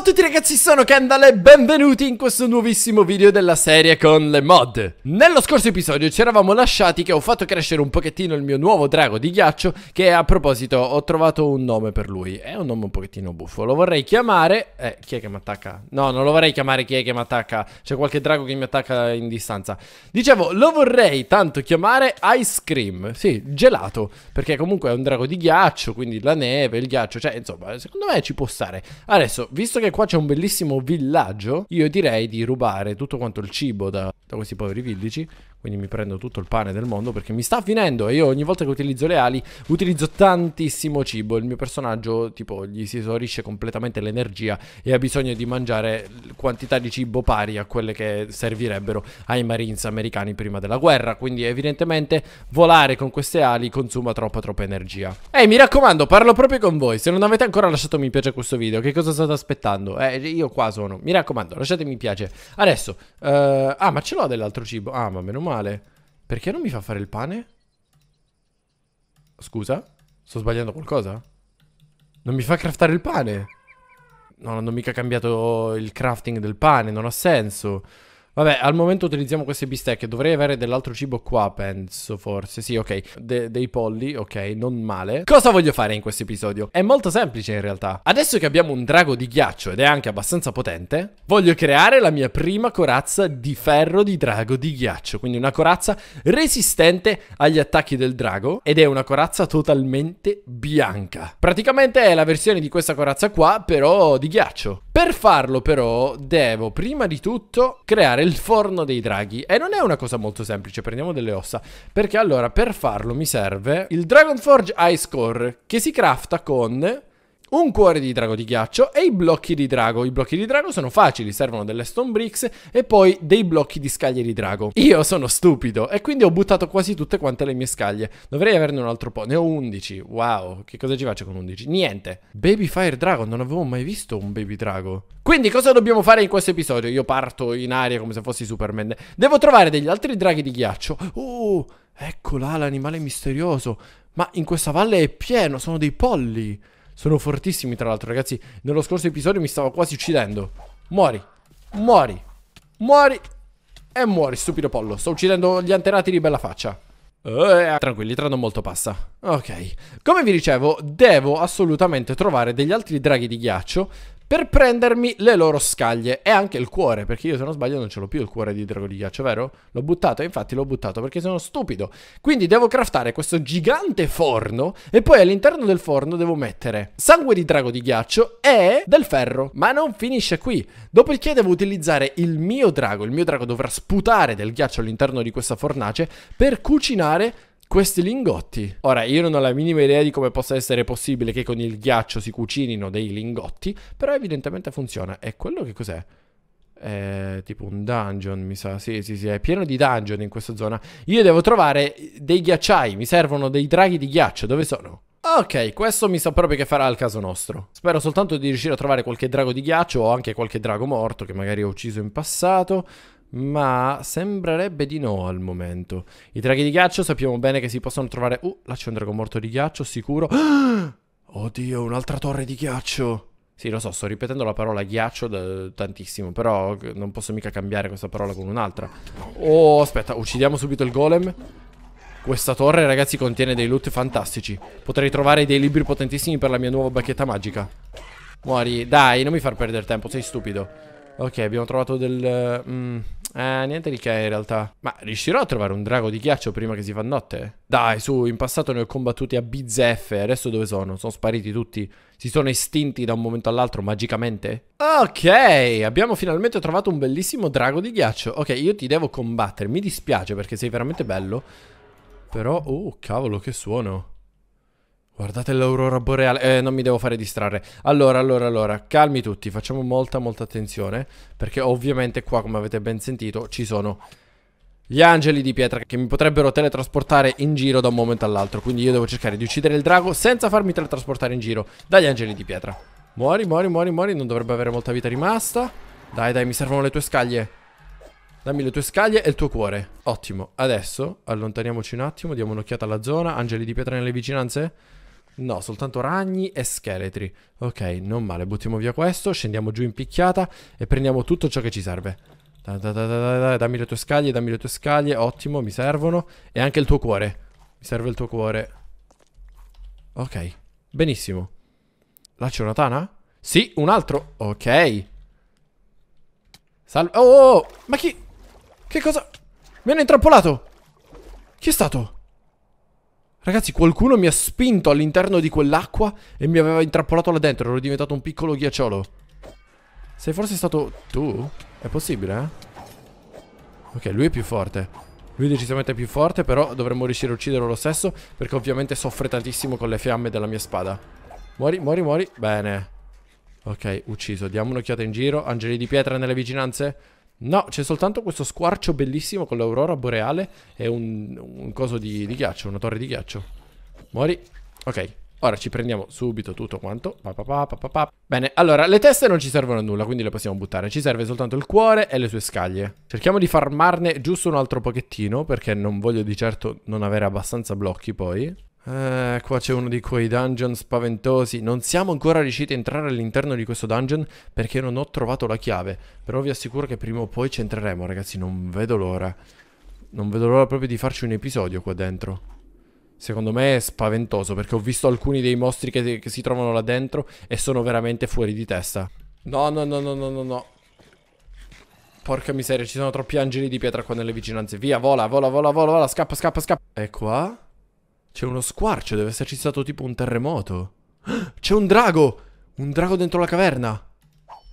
Ciao a tutti ragazzi, sono Kendall e benvenuti in questo nuovissimo video della serie con le mod Nello scorso episodio ci eravamo lasciati che ho fatto crescere un pochettino il mio nuovo drago di ghiaccio Che a proposito ho trovato un nome per lui, è un nome un pochettino buffo Lo vorrei chiamare... eh, chi è che mi attacca? No, non lo vorrei chiamare chi è che mi attacca C'è qualche drago che mi attacca in distanza Dicevo, lo vorrei tanto chiamare Ice Cream, sì, gelato Perché comunque è un drago di ghiaccio, quindi la neve, il ghiaccio, cioè insomma secondo me ci può stare Adesso, visto che che qua c'è un bellissimo villaggio, io direi di rubare tutto quanto il cibo da, da questi poveri villici quindi mi prendo tutto il pane del mondo perché mi sta finendo e io ogni volta che utilizzo le ali utilizzo tantissimo cibo, il mio personaggio tipo gli si esaurisce completamente l'energia e ha bisogno di mangiare quantità di cibo pari a quelle che servirebbero ai marines americani prima della guerra, quindi evidentemente volare con queste ali consuma troppa troppa energia. E mi raccomando, parlo proprio con voi, se non avete ancora lasciato mi piace a questo video, che cosa state aspettando? Eh, io qua sono, mi raccomando, lasciate mi piace. Adesso, uh, ah ma ce l'ho dell'altro cibo, ah ma meno male male. Perché non mi fa fare il pane? Scusa? Sto sbagliando qualcosa? Non mi fa craftare il pane? No, non ho mica cambiato il crafting del pane, non ha senso. Vabbè, al momento utilizziamo queste bistecche. Dovrei avere dell'altro cibo qua, penso, forse. Sì, ok. De dei polli, ok, non male. Cosa voglio fare in questo episodio? È molto semplice, in realtà. Adesso che abbiamo un drago di ghiaccio ed è anche abbastanza potente, voglio creare la mia prima corazza di ferro di drago di ghiaccio. Quindi una corazza resistente agli attacchi del drago ed è una corazza totalmente bianca. Praticamente è la versione di questa corazza qua, però di ghiaccio. Per farlo, però, devo prima di tutto creare il forno dei draghi. E non è una cosa molto semplice, prendiamo delle ossa. Perché allora, per farlo mi serve il Dragon Forge Ice Core, che si crafta con un cuore di drago di ghiaccio e i blocchi di drago. I blocchi di drago sono facili, servono delle stone bricks e poi dei blocchi di scaglie di drago. Io sono stupido e quindi ho buttato quasi tutte quante le mie scaglie. Dovrei averne un altro po'. Ne ho 11. Wow, che cosa ci faccio con 11? Niente. Baby Fire Drago, non avevo mai visto un baby drago. Quindi cosa dobbiamo fare in questo episodio? Io parto in aria come se fossi Superman. Devo trovare degli altri draghi di ghiaccio. Oh, ecco là l'animale misterioso. Ma in questa valle è pieno, sono dei polli. Sono fortissimi tra l'altro ragazzi Nello scorso episodio mi stavo quasi uccidendo Muori Muori Muori E muori stupido pollo Sto uccidendo gli antenati di bella faccia eh, tranquilli, tra non molto passa. Ok. Come vi dicevo, devo assolutamente trovare degli altri draghi di ghiaccio per prendermi le loro scaglie e anche il cuore, perché io se non sbaglio non ce l'ho più il cuore di drago di ghiaccio, vero? L'ho buttato, infatti l'ho buttato perché sono stupido. Quindi devo craftare questo gigante forno e poi all'interno del forno devo mettere sangue di drago di ghiaccio e del ferro, ma non finisce qui. Dopodiché devo utilizzare il mio drago, il mio drago dovrà sputare del ghiaccio all'interno di questa fornace per cucinare questi lingotti. Ora, io non ho la minima idea di come possa essere possibile che con il ghiaccio si cucinino dei lingotti, però evidentemente funziona. E quello che cos'è? È tipo un dungeon, mi sa. Sì, sì, sì, è pieno di dungeon in questa zona. Io devo trovare dei ghiacciai, mi servono dei draghi di ghiaccio. Dove sono? Ok, questo mi sa proprio che farà al caso nostro. Spero soltanto di riuscire a trovare qualche drago di ghiaccio o anche qualche drago morto che magari ho ucciso in passato. Ma sembrerebbe di no al momento. I draghi di ghiaccio sappiamo bene che si possono trovare... Uh, là c'è un drago morto di ghiaccio, sicuro. Oddio, un'altra torre di ghiaccio. Sì, lo so, sto ripetendo la parola ghiaccio da, tantissimo, però non posso mica cambiare questa parola con un'altra. Oh, aspetta, uccidiamo subito il golem. Questa torre, ragazzi, contiene dei loot fantastici. Potrei trovare dei libri potentissimi per la mia nuova bacchetta magica. Muori, dai, non mi far perdere tempo, sei stupido. Ok, abbiamo trovato del... Mm, eh, niente di che in realtà. Ma riuscirò a trovare un drago di ghiaccio prima che si fa notte? Dai, su, in passato ne ho combattuti a bizzeffe. Adesso dove sono? Sono spariti tutti. Si sono estinti da un momento all'altro magicamente? Ok, abbiamo finalmente trovato un bellissimo drago di ghiaccio. Ok, io ti devo combattere. Mi dispiace perché sei veramente bello. Però, oh, cavolo, che suono. Guardate l'aurora boreale. Eh, non mi devo fare distrarre. Allora, allora, allora, calmi tutti, facciamo molta, molta attenzione. Perché ovviamente qua, come avete ben sentito, ci sono gli angeli di pietra che mi potrebbero teletrasportare in giro da un momento all'altro. Quindi io devo cercare di uccidere il drago senza farmi teletrasportare in giro dagli angeli di pietra. Muori, muori, muori, muori. Non dovrebbe avere molta vita rimasta. Dai, dai, mi servono le tue scaglie. Dammi le tue scaglie e il tuo cuore. Ottimo. Adesso allontaniamoci un attimo, diamo un'occhiata alla zona. Angeli di pietra nelle vicinanze? No, soltanto ragni e scheletri. Ok, non male. Buttiamo via questo, scendiamo giù in picchiata e prendiamo tutto ciò che ci serve. Da, da, da, dammi le tue scaglie, dammi le tue scaglie. Ottimo, mi servono. E anche il tuo cuore. Mi serve il tuo cuore. Ok, benissimo. Là c'è una tana? Sì, un altro. Ok. Salve. Oh, oh, oh, ma chi... Che cosa... Mi hanno intrappolato. Chi è stato? Ragazzi, qualcuno mi ha spinto all'interno di quell'acqua e mi aveva intrappolato là dentro. Ero diventato un piccolo ghiacciolo. Sei forse stato tu? È possibile, eh? Ok, lui è più forte. Lui è decisamente più forte, però dovremmo riuscire a ucciderlo lo stesso, perché ovviamente soffre tantissimo con le fiamme della mia spada. Muori, muori, muori. Bene. Ok, ucciso. Diamo un'occhiata in giro. Angeli di pietra nelle vicinanze? No, c'è soltanto questo squarcio bellissimo con l'aurora boreale e un, un coso di, di, ghiaccio, una torre di ghiaccio. Muori. Ok, ora ci prendiamo subito tutto quanto. Pa, pa, pa, Bene, allora, le teste non ci servono a nulla, quindi le possiamo buttare. Ci serve soltanto il cuore e le sue scaglie. Cerchiamo di farmarne giusto un altro pochettino, perché non voglio di certo non avere abbastanza blocchi poi. Eh, qua c'è uno di quei dungeon spaventosi. Non siamo ancora riusciti a entrare all'interno di questo dungeon perché non ho trovato la chiave. Però vi assicuro che prima o poi ci entreremo, ragazzi. Non vedo l'ora. Non vedo l'ora proprio di farci un episodio qua dentro. Secondo me è spaventoso perché ho visto alcuni dei mostri che, che si trovano là dentro e sono veramente fuori di testa. No, no, no, no, no, no, no. Porca miseria, ci sono troppi angeli di pietra qua nelle vicinanze. Via, vola, vola, vola, vola, vola, scappa, scappa, scappa. E qua? C'è uno squarcio, deve esserci stato tipo un terremoto. C'è un drago! Un drago dentro la caverna.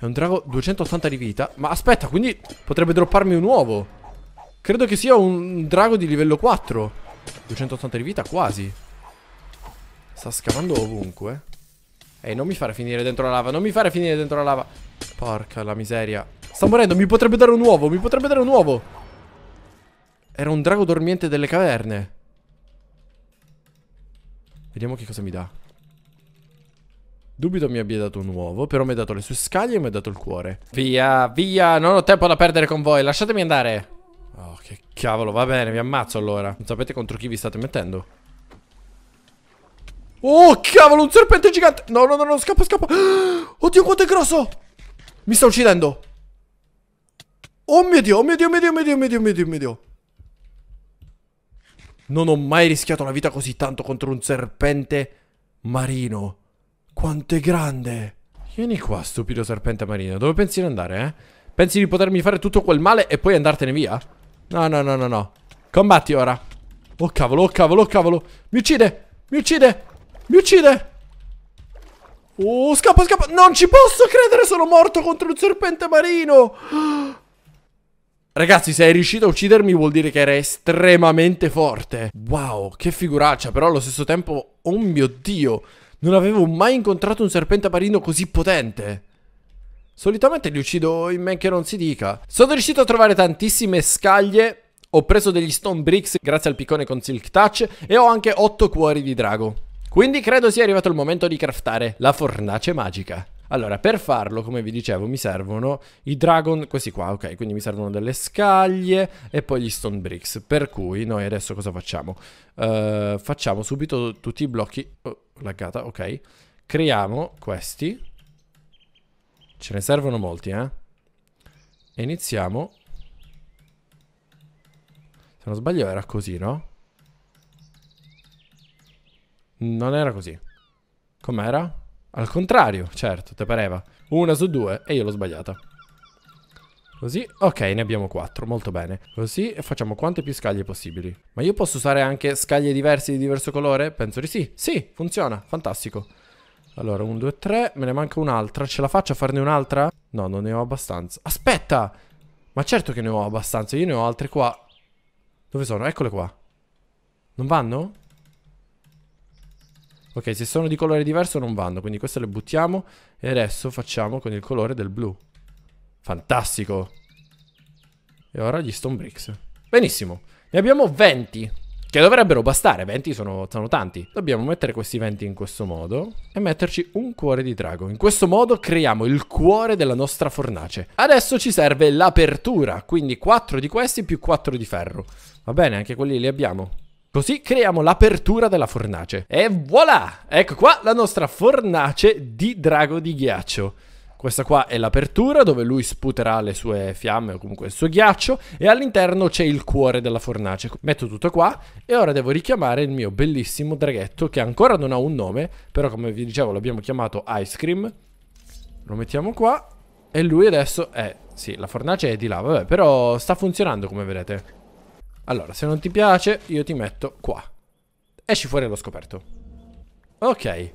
È un drago 280 di vita. Ma aspetta, quindi potrebbe dropparmi un uovo. Credo che sia un drago di livello 4. 280 di vita, quasi. Sta scavando ovunque. Ehi, non mi fare finire dentro la lava, non mi fare finire dentro la lava. Porca la miseria. Sta morendo, mi potrebbe dare un uovo, mi potrebbe dare un uovo. Era un drago dormiente delle caverne. Vediamo che cosa mi dà. Dubito mi abbia dato un uovo, però mi ha dato le sue scaglie e mi ha dato il cuore. Via, via, non ho tempo da perdere con voi, lasciatemi andare. Oh, che cavolo, va bene, vi ammazzo allora. Non sapete contro chi vi state mettendo. Oh, cavolo, un serpente gigante. No, no, no, no, scappa, scappa. Oddio, quanto è grosso. Mi sta uccidendo. Oh mio Dio, oh mio Dio, oh mio Dio, mio Dio, mio Dio, mio Dio, mio Dio. Non ho mai rischiato la vita così tanto contro un serpente marino. Quanto è grande! Vieni qua, stupido serpente marino. Dove pensi di andare, eh? Pensi di potermi fare tutto quel male e poi andartene via? No, no, no, no, no. Combatti ora. Oh cavolo, oh cavolo, oh cavolo. Mi uccide! Mi uccide! Mi uccide! Oh, scappa, scappa! Non ci posso credere, sono morto contro un serpente marino! Oh. Ragazzi, se è riuscito a uccidermi vuol dire che era estremamente forte. Wow, che figuraccia, però allo stesso tempo, oh mio Dio, non avevo mai incontrato un serpente parino così potente. Solitamente li uccido in men che non si dica. Sono riuscito a trovare tantissime scaglie ho preso degli stone bricks grazie al piccone con silk touch e ho anche 8 cuori di drago. Quindi credo sia arrivato il momento di craftare la fornace magica. Allora, per farlo, come vi dicevo, mi servono i dragon, questi qua, ok? Quindi mi servono delle scaglie e poi gli stone bricks. Per cui noi adesso cosa facciamo? Uh, facciamo subito tutti i blocchi... Oh, laggata, ok. Creiamo questi. Ce ne servono molti, eh? E iniziamo... Se non sbaglio era così, no? Non era così. Com'era? Al contrario, certo, te pareva. Una su due e io l'ho sbagliata. Così, ok, ne abbiamo quattro, molto bene. Così facciamo quante più scaglie possibili. Ma io posso usare anche scaglie diverse di diverso colore? Penso di sì. Sì, funziona, fantastico. Allora, un, due, tre, me ne manca un'altra. Ce la faccio a farne un'altra? No, non ne ho abbastanza. Aspetta! Ma certo che ne ho abbastanza, io ne ho altre qua. Dove sono? Eccole qua. Non vanno? Ok, se sono di colore diverso non vanno, quindi queste le buttiamo e adesso facciamo con il colore del blu. Fantastico! E ora gli stone bricks. Benissimo, ne abbiamo 20, che dovrebbero bastare, 20 sono, sono tanti. Dobbiamo mettere questi 20 in questo modo e metterci un cuore di drago. In questo modo creiamo il cuore della nostra fornace. Adesso ci serve l'apertura, quindi 4 di questi più 4 di ferro. Va bene, anche quelli li abbiamo. Così creiamo l'apertura della fornace. E voilà! Ecco qua la nostra fornace di drago di ghiaccio. Questa qua è l'apertura dove lui sputerà le sue fiamme o comunque il suo ghiaccio e all'interno c'è il cuore della fornace. Metto tutto qua e ora devo richiamare il mio bellissimo draghetto che ancora non ha un nome, però come vi dicevo l'abbiamo chiamato Ice Cream. Lo mettiamo qua e lui adesso è... sì, la fornace è di là, vabbè, però sta funzionando come vedete. Allora, se non ti piace, io ti metto qua. Esci fuori allo scoperto. Ok.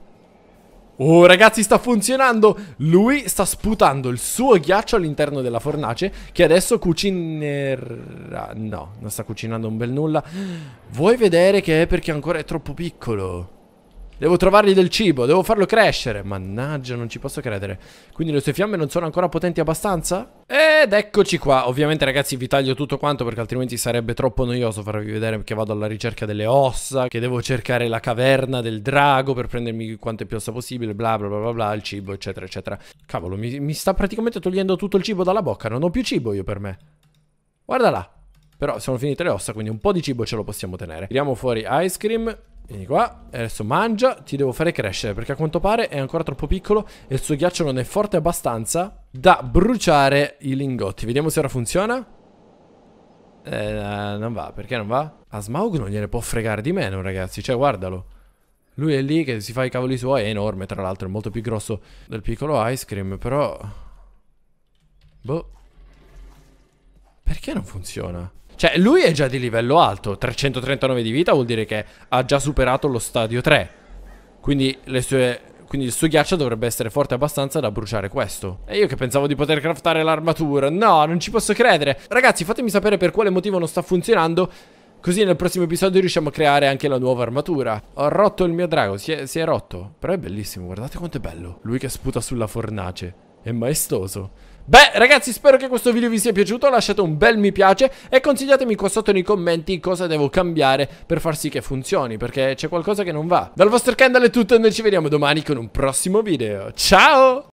Oh ragazzi sta funzionando Lui sta sputando il suo ghiaccio all'interno della fornace Che adesso cucinerà No, non sta cucinando un bel nulla Vuoi vedere che è perché ancora è troppo piccolo Devo trovargli del cibo, devo farlo crescere. Mannaggia, non ci posso credere. Quindi le sue fiamme non sono ancora potenti abbastanza? Ed eccoci qua. Ovviamente ragazzi vi taglio tutto quanto perché altrimenti sarebbe troppo noioso farvi vedere che vado alla ricerca delle ossa, che devo cercare la caverna del drago per prendermi quante più ossa possibile, bla bla bla bla bla, il cibo, eccetera, eccetera. Cavolo, mi, mi sta praticamente togliendo tutto il cibo dalla bocca. Non ho più cibo io per me. Guarda là. Però sono finite le ossa, quindi un po' di cibo ce lo possiamo tenere. Tiriamo fuori ice cream. Vieni qua, adesso mangia, ti devo fare crescere perché a quanto pare è ancora troppo piccolo e il suo ghiaccio non è forte abbastanza da bruciare i lingotti. Vediamo se ora funziona. Eh, non va, perché non va? A Smaug non gliene può fregare di meno, ragazzi, cioè guardalo. Lui è lì che si fa i cavoli suoi, è enorme tra l'altro, è molto più grosso del piccolo Ice Cream, però... Boh. Perché non funziona? Cioè, lui è già di livello alto. 339 di vita vuol dire che ha già superato lo stadio 3. Quindi, sue... Quindi il suo ghiaccio dovrebbe essere forte abbastanza da bruciare questo. E io che pensavo di poter craftare l'armatura. No, non ci posso credere. Ragazzi, fatemi sapere per quale motivo non sta funzionando. Così nel prossimo episodio riusciamo a creare anche la nuova armatura. Ho rotto il mio drago, si è, si è rotto. Però è bellissimo, guardate quanto è bello. Lui che sputa sulla fornace. È maestoso. Beh ragazzi spero che questo video vi sia piaciuto, lasciate un bel mi piace e consigliatemi qua sotto nei commenti cosa devo cambiare per far sì che funzioni perché c'è qualcosa che non va. Dal vostro Kendall è tutto e noi ci vediamo domani con un prossimo video. Ciao!